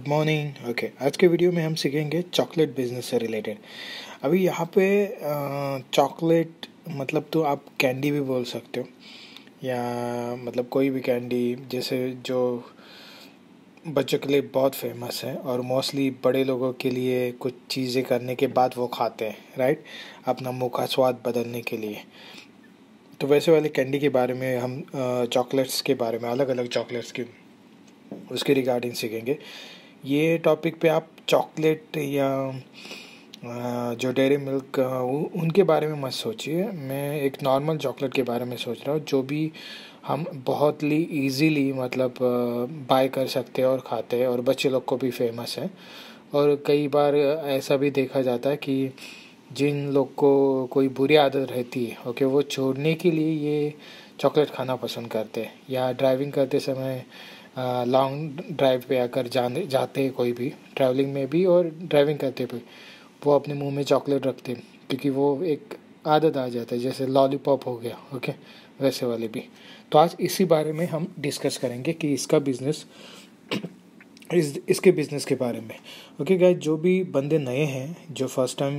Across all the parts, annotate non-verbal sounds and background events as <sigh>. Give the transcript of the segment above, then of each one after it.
good morning okay आज के video में हम सीखेंगे चॉकलेट बिजनेस से रिलेटेड अभी यहाँ पे चॉकलेट मतलब तो आप कैंडी भी बोल सकते हो या मतलब कोई भी कैंडी जैसे जो बच्चों के लिए बहुत फेमस है और मोस्टली बड़े लोगों के लिए कुछ चीज़ें करने के बाद वो खाते हैं राइट अपना मुँह का स्वाद बदलने के लिए तो वैसे वाले कैंडी के बारे में हम चॉकलेट्स के बारे में अलग अलग चॉकलेट्स की उसके रिगार्डिंग सीखेंगे ये टॉपिक पे आप चॉकलेट या जो डेरी मिल्क उनके बारे में मत सोचिए मैं एक नॉर्मल चॉकलेट के बारे में सोच रहा हूँ जो भी हम बहुत ही ईजीली मतलब बाय कर सकते हैं और खाते हैं और बच्चे लोग को भी फेमस है और कई बार ऐसा भी देखा जाता है कि जिन लोग को कोई बुरी आदत रहती है ओके वो छोड़ने के लिए ये चॉकलेट खाना पसंद करते हैं या ड्राइविंग करते समय लॉन्ग ड्राइव पे अगर जाने जाते हैं कोई भी ट्रैवलिंग में भी और ड्राइविंग करते हुए वो अपने मुंह में चॉकलेट रखते हैं क्योंकि वो एक आदत आ जाता है जैसे लॉलीपॉप हो गया ओके वैसे वाले भी तो आज इसी बारे में हम डिस्कस करेंगे कि इसका बिज़नेस इस इसके बिज़नेस के बारे में ओके गाइज जो भी बंदे नए हैं जो फर्स्ट टाइम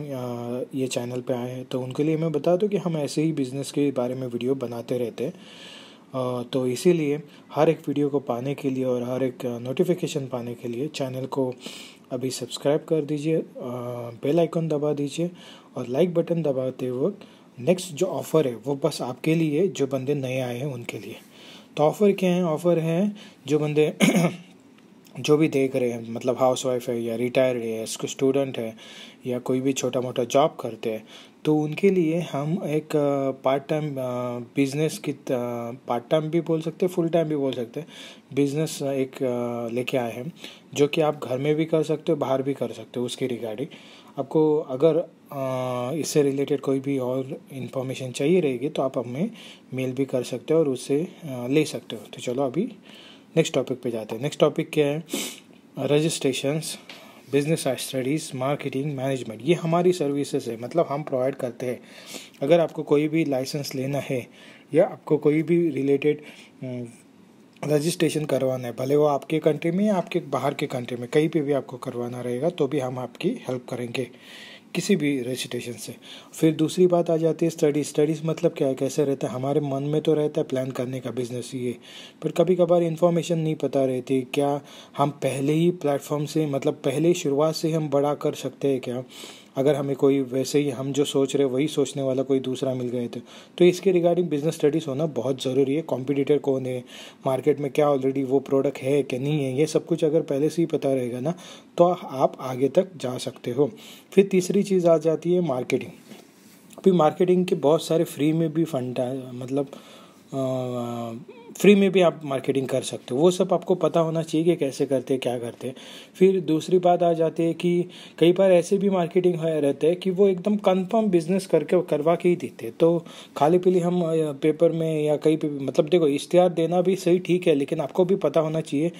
ये चैनल पे आए हैं तो उनके लिए मैं बता दूँ कि हम ऐसे ही बिज़नेस के बारे में वीडियो बनाते रहते हैं तो इसीलिए हर एक वीडियो को पाने के लिए और हर एक नोटिफिकेशन पाने के लिए चैनल को अभी सब्सक्राइब कर दीजिए बेल आइकन दबा दीजिए और लाइक बटन दबाते वक्त नेक्स्ट जो ऑफ़र है वो बस आपके लिए जो बंदे नए आए हैं उनके लिए तो ऑफ़र क्या है ऑफ़र है जो बंदे जो भी देख रहे हैं मतलब हाउस वाइफ है या रिटायर्ड है या स्टूडेंट है या कोई भी छोटा मोटा जॉब करते हैं तो उनके लिए हम एक पार्ट टाइम बिजनेस की पार्ट टाइम भी बोल सकते हैं फुल टाइम भी बोल सकते हैं बिजनेस एक लेके आए हैं जो कि आप घर में भी कर सकते हो बाहर भी कर सकते हो उसकी रिगार्डिंग आपको अगर इससे रिलेटेड कोई भी और इन्फॉर्मेशन चाहिए रहेगी तो आप हमें मेल भी कर सकते हो और उससे ले सकते हो तो चलो अभी नेक्स्ट टॉपिक पे जाते हैं नेक्स्ट टॉपिक क्या है registration business studies marketing management ये हमारी सर्विसेज है मतलब हम प्रोवाइड करते हैं अगर आपको कोई भी लाइसेंस लेना है या आपको कोई भी रिलेटेड रजिस्ट्रेशन हम्म, करवाना है भले वो आपके कंट्री में या आपके बाहर के कंट्री में कहीं पे भी आपको करवाना रहेगा तो भी हम आपकी हेल्प करेंगे किसी भी रेजिटेशन से फिर दूसरी बात आ जाती है स्टडी स्टडीज़ मतलब क्या है कैसे रहता है हमारे मन में तो रहता है प्लान करने का बिजनेस ये पर कभी कभार इन्फॉर्मेशन नहीं पता रहती क्या हम पहले ही प्लेटफॉर्म से मतलब पहले ही शुरुआत से हम बड़ा कर सकते हैं क्या अगर हमें कोई वैसे ही हम जो सोच रहे वही सोचने वाला कोई दूसरा मिल गए थे तो, तो इसके रिगार्डिंग बिजनेस स्टडीज़ होना बहुत ज़रूरी है कॉम्पिटिटर कौन है मार्केट में क्या ऑलरेडी वो प्रोडक्ट है कि नहीं है ये सब कुछ अगर पहले से ही पता रहेगा ना तो आप आगे तक जा सकते हो फिर तीसरी चीज़ आ जाती है मार्केटिंग अभी मार्केटिंग के बहुत सारे फ्री में भी फंड मतलब फ्री में भी आप मार्केटिंग कर सकते हो वो सब आपको पता होना चाहिए कि कैसे करते क्या करते हैं फिर दूसरी बात आ जाती है कि कई बार ऐसे भी मार्केटिंग है रहते हैं कि वो एकदम कंफर्म बिजनेस करके करवा के ही देते तो खाली पीली हम पेपर में या कहीं पे मतलब देखो इश्तिहार देना भी सही ठीक है लेकिन आपको भी पता होना चाहिए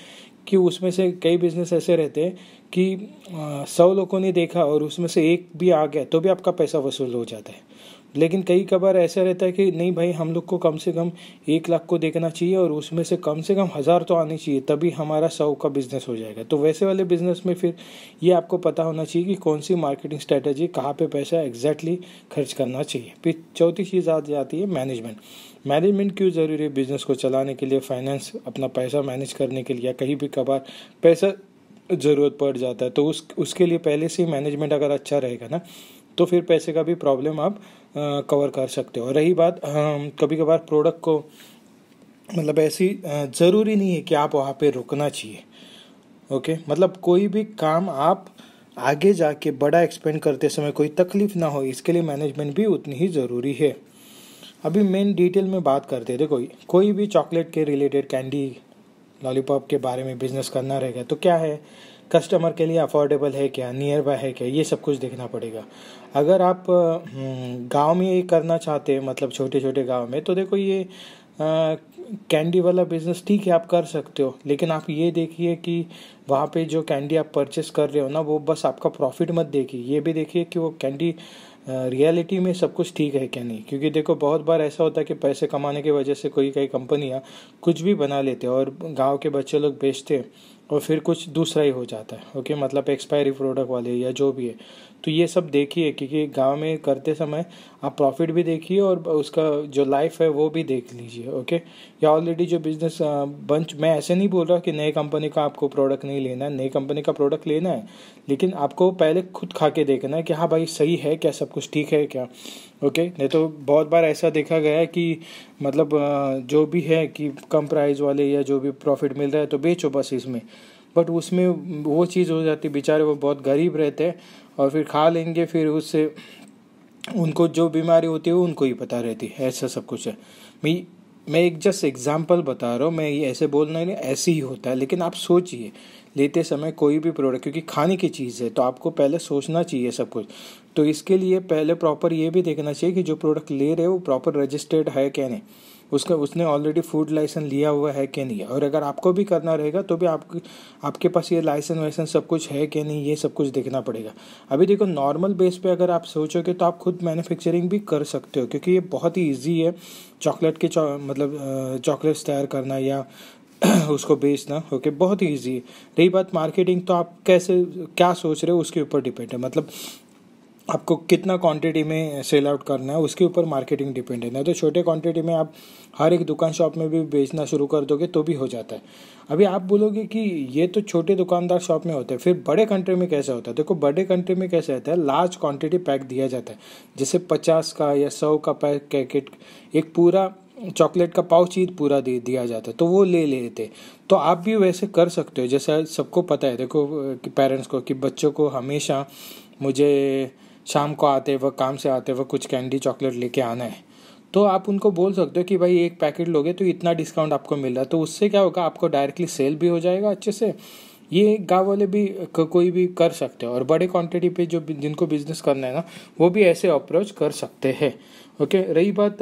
कि उसमें से कई बिजनेस ऐसे रहते हैं कि सौ लोगों ने देखा और उसमें से एक भी आ गया तो भी आपका पैसा वसूल हो जाता है लेकिन कई कबार ऐसा रहता है कि नहीं भाई हम लोग को कम से कम एक लाख को देखना चाहिए और उसमें से कम से कम हज़ार तो आनी चाहिए तभी हमारा सौ का बिज़नेस हो जाएगा तो वैसे वाले बिज़नेस में फिर ये आपको पता होना चाहिए कि कौन सी मार्केटिंग स्ट्रैटेजी कहाँ पे पैसा एग्जैक्टली खर्च करना चाहिए फिर चौथी चीज़ आ जाती है मैनेजमेंट मैनेजमेंट क्यों ज़रूरी है बिज़नेस को चलाने के लिए फाइनेंस अपना पैसा मैनेज करने के लिए कहीं भी कभार पैसा ज़रूरत पड़ जाता है तो उस उसके लिए पहले से ही मैनेजमेंट अगर अच्छा रहेगा ना तो फिर पैसे का भी प्रॉब्लम आप कवर कर सकते हो रही बात कभी कभार प्रोडक्ट को मतलब ऐसी ज़रूरी नहीं है कि आप वहाँ पे रुकना चाहिए ओके मतलब कोई भी काम आप आगे जाके बड़ा एक्सपेंड करते समय कोई तकलीफ ना हो इसके लिए मैनेजमेंट भी उतनी ही ज़रूरी है अभी मेन डिटेल में बात करते देखो कोई, कोई भी चॉकलेट के रिलेटेड कैंडी लॉलीपॉप के बारे में बिजनेस करना रहेगा तो क्या है कस्टमर के लिए अफोर्डेबल है क्या नियर बाय है क्या ये सब कुछ देखना पड़ेगा अगर आप हम्म, गांव में ये करना चाहते हैं मतलब छोटे छोटे गांव में तो देखो ये कैंडी वाला बिज़नेस ठीक है आप कर सकते हो लेकिन आप ये देखिए कि वहाँ पे जो कैंडी आप परचेस कर रहे हो ना वो बस आपका प्रॉफिट मत देखिए ये भी देखिए कि वो कैंडी रियलिटी में सब कुछ ठीक है क्या नहीं क्योंकि देखो बहुत बार ऐसा होता है कि पैसे कमाने की वजह से कोई कई कंपनियाँ कुछ भी बना लेते हैं और गाँव के बच्चे लोग बेचते हैं और फिर कुछ दूसरा ही हो जाता है ओके मतलब एक्सपायरी प्रोडक्ट वाले या जो भी है तो ये सब देखिए क्योंकि गांव में करते समय आप प्रॉफिट भी देखिए और उसका जो लाइफ है वो भी देख लीजिए ओके या ऑलरेडी जो बिज़नेस बंच मैं ऐसे नहीं बोल रहा कि नए कंपनी का आपको प्रोडक्ट नहीं लेना है नई कंपनी का प्रोडक्ट लेना है लेकिन आपको पहले खुद खा के देखना है कि हाँ भाई सही है क्या सब कुछ ठीक है क्या ओके नहीं तो बहुत बार ऐसा देखा गया है कि मतलब जो भी है कि कम प्राइस वाले या जो भी प्रॉफिट मिल रहा है तो बेचो बस इसमें बट उसमें वो चीज़ हो जाती है बेचारे वो बहुत गरीब रहते हैं और फिर खा लेंगे फिर उससे उनको जो बीमारी होती है उनको ही पता रहती है ऐसा सब कुछ है मैं मैं एक जस्ट एग्जाम्पल बता रहा हूँ मैं ये ऐसे बोल नहीं ऐसे ही होता है लेकिन आप सोचिए लेते समय कोई भी प्रोडक्ट क्योंकि खाने की चीज़ है तो आपको पहले सोचना चाहिए सब कुछ तो इसके लिए पहले प्रॉपर ये भी देखना चाहिए कि जो प्रोडक्ट ले रहे हो प्रॉपर रजिस्टर्ड है क्या नहीं उसका उसने ऑलरेडी फूड लाइसेंस लिया हुआ है कि नहीं और अगर आपको भी करना रहेगा तो भी आप आपके पास ये लाइसेंस वाइसेंस सब कुछ है कि नहीं ये सब कुछ देखना पड़ेगा अभी देखो नॉर्मल बेस पे अगर आप सोचोगे तो आप खुद मैन्युफैक्चरिंग भी कर सकते हो क्योंकि ये बहुत ही ईजी है चॉकलेट के चौ, मतलब चॉकलेट्स तैयार करना या <clears throat> उसको बेचना ओके बहुत ही ईजी है रही बात मार्केटिंग तो आप कैसे क्या सोच रहे हो उसके ऊपर डिपेंड है मतलब आपको कितना क्वांटिटी में सेल आउट करना है उसके ऊपर मार्केटिंग डिपेंड है ना तो छोटे क्वांटिटी में आप हर एक दुकान शॉप में भी बेचना शुरू कर दोगे तो भी हो जाता है अभी आप बोलोगे कि ये तो छोटे दुकानदार शॉप में होते हैं फिर बड़े कंट्री में कैसे होता है देखो बड़े कंट्री में कैसे रहता है लार्ज क्वांटिटी पैक दिया जाता है जैसे पचास का या सौ का पैक पैकेट एक पूरा चॉकलेट का पाउच ही पूरा दे दिया जाता है तो वो ले लेते तो आप भी वैसे कर सकते हो जैसे सबको पता है देखो कि पेरेंट्स को कि बच्चों को हमेशा मुझे शाम को आते वक्त काम से आते वक्त कुछ कैंडी चॉकलेट लेके आना है तो आप उनको बोल सकते हो कि भाई एक पैकेट लोगे तो इतना डिस्काउंट आपको मिल रहा है तो उससे क्या होगा आपको डायरेक्टली सेल भी हो जाएगा अच्छे से ये गाँव वाले भी कोई भी कर सकते हैं और बड़े क्वांटिटी पे जो जिनको बिजनेस करना है ना वो भी ऐसे अप्रोच कर सकते हैं ओके रही बात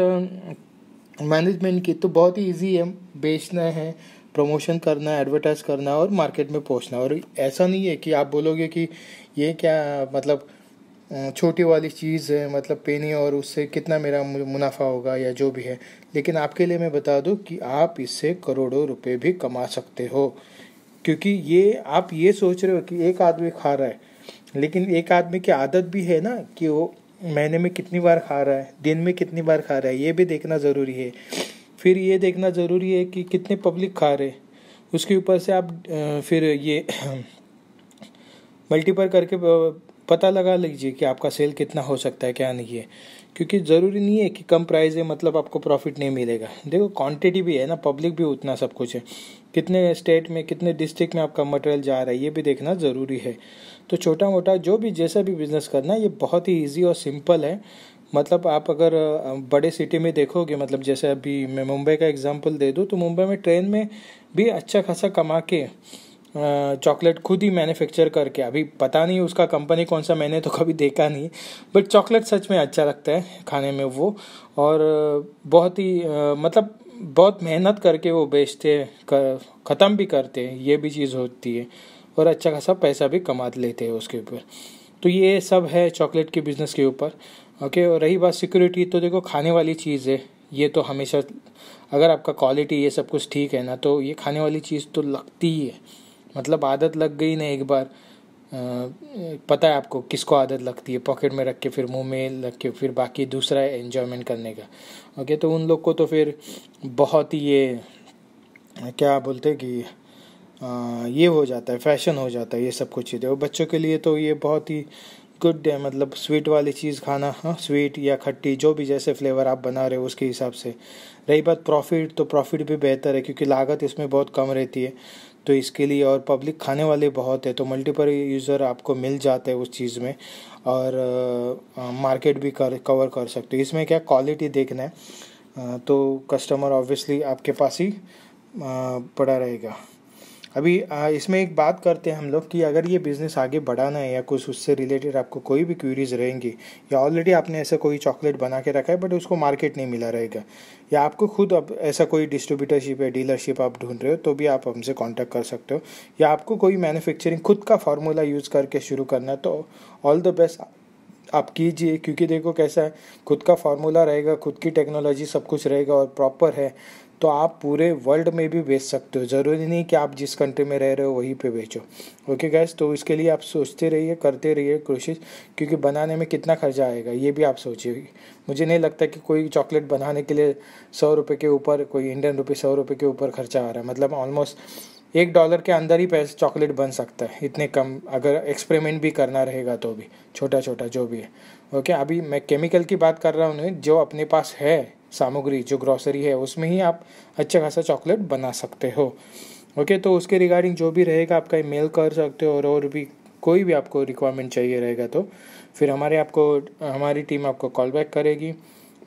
मैनेजमेंट की तो बहुत ही ईजी है बेचना है प्रमोशन करना है एडवर्टाइज करना है और मार्केट में पहुंचना और ऐसा नहीं है कि आप बोलोगे कि ये क्या मतलब छोटी वाली चीज़ है मतलब पेनी और उससे कितना मेरा मुनाफा होगा या जो भी है लेकिन आपके लिए मैं बता दूं कि आप इससे करोड़ों रुपए भी कमा सकते हो क्योंकि ये आप ये सोच रहे हो कि एक आदमी खा रहा है लेकिन एक आदमी की आदत भी है ना कि वो महीने में कितनी बार खा रहा है दिन में कितनी बार खा रहा है ये भी देखना ज़रूरी है फिर ये देखना ज़रूरी है कि कितने पब्लिक खा रहे उसके ऊपर से आप फिर ये <clears throat> मल्टीपल करके पता लगा लीजिए कि आपका सेल कितना हो सकता है क्या नहीं है क्योंकि ज़रूरी नहीं है कि कम प्राइस है मतलब आपको प्रॉफिट नहीं मिलेगा देखो क्वांटिटी भी है ना पब्लिक भी उतना सब कुछ है कितने स्टेट में कितने डिस्ट्रिक्ट में आपका मटेरियल जा रहा है ये भी देखना ज़रूरी है तो छोटा मोटा जो भी जैसा भी बिज़नेस करना ये बहुत ही ईजी और सिंपल है मतलब आप अगर बड़े सिटी में देखोगे मतलब जैसे अभी मैं मुंबई का एग्जांपल दे दूँ तो मुंबई में ट्रेन में भी अच्छा खासा कमा के चॉकलेट खुद ही मैन्युफैक्चर करके अभी पता नहीं उसका कंपनी कौन सा मैंने तो कभी देखा नहीं बट चॉकलेट सच में अच्छा लगता है खाने में वो और बहुत ही मतलब बहुत मेहनत करके वो बेचते कर, ख़त्म भी करते हैं ये भी चीज़ होती है और अच्छा खासा पैसा भी कमा लेते हैं उसके ऊपर तो ये सब है चॉकलेट के बिज़नेस के ऊपर ओके और रही बात सिक्योरिटी तो देखो खाने वाली चीज़ है ये तो हमेशा अगर आपका क्वालिटी ये सब कुछ ठीक है ना तो ये खाने वाली चीज़ तो लगती ही है मतलब आदत लग गई ना एक बार पता है आपको किसको आदत लगती है पॉकेट में रख के फिर मुंह में रख के फिर बाकी दूसरा एन्जॉयमेंट करने का ओके तो उन लोग को तो फिर बहुत ही ये क्या बोलते हैं कि आ, ये हो जाता है फैशन हो जाता है ये सब कुछ चीज़ें और बच्चों के लिए तो ये बहुत ही गुड है मतलब स्वीट वाली चीज़ खाना हाँ स्वीट या खट्टी जो भी जैसे फ्लेवर आप बना रहे हो उसके हिसाब से रही बात प्रॉफिट तो प्रॉफिट भी बेहतर है क्योंकि लागत इसमें बहुत कम रहती है तो इसके लिए और पब्लिक खाने वाले बहुत है तो मल्टीपल यूज़र आपको मिल जाते हैं उस चीज़ में और मार्केट भी कर कवर कर सकते हो इसमें क्या क्वालिटी देखना है तो कस्टमर ऑब्वियसली आपके पास ही पड़ा रहेगा अभी इसमें एक बात करते हैं हम लोग कि अगर ये बिज़नेस आगे बढ़ाना है या कुछ उससे रिलेटेड आपको कोई भी क्यूरीज रहेंगी या ऑलरेडी आपने ऐसा कोई चॉकलेट बना के रखा है बट उसको मार्केट नहीं मिला रहेगा या आपको खुद अब ऐसा कोई डिस्ट्रीब्यूटरशिप या डीलरशिप आप ढूंढ रहे हो तो भी आप हमसे कॉन्टैक्ट कर सकते हो या आपको कोई मैन्युफैक्चरिंग खुद का फार्मूला यूज़ करके शुरू करना है तो ऑल द बेस्ट आप कीजिए क्योंकि देखो कैसा है खुद का फार्मूला रहेगा खुद की टेक्नोलॉजी सब कुछ रहेगा और प्रॉपर है तो आप पूरे वर्ल्ड में भी बेच सकते हो ज़रूरी नहीं कि आप जिस कंट्री में रह रहे हो वहीं पे बेचो ओके गैस तो इसके लिए आप सोचते रहिए करते रहिए कोशिश क्योंकि बनाने में कितना खर्चा आएगा ये भी आप सोचिए मुझे नहीं लगता कि कोई चॉकलेट बनाने के लिए सौ रुपये के ऊपर कोई इंडियन रुपये सौ रुपये के ऊपर खर्चा आ रहा है मतलब ऑलमोस्ट एक डॉलर के अंदर ही पैसे चॉकलेट बन सकता है इतने कम अगर एक्सपेरिमेंट भी करना रहेगा तो भी छोटा छोटा जो भी है ओके अभी मैं केमिकल की बात कर रहा हूँ जो अपने पास है सामग्री जो ग्रॉसरी है उसमें ही आप अच्छा खासा चॉकलेट बना सकते हो ओके तो उसके रिगार्डिंग जो भी रहेगा आपका मेल कर सकते हो और और भी कोई भी आपको रिक्वायरमेंट चाहिए रहेगा तो फिर हमारे आपको हमारी टीम आपको कॉल बैक करेगी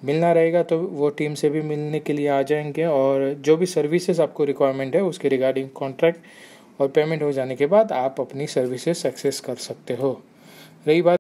मिलना रहेगा तो वो टीम से भी मिलने के लिए आ जाएंगे और जो भी सर्विसेज आपको रिक्वायरमेंट है उसके रिगार्डिंग कॉन्ट्रैक्ट और पेमेंट हो जाने के बाद आप अपनी सर्विसेज सक्सेस कर सकते हो रही बात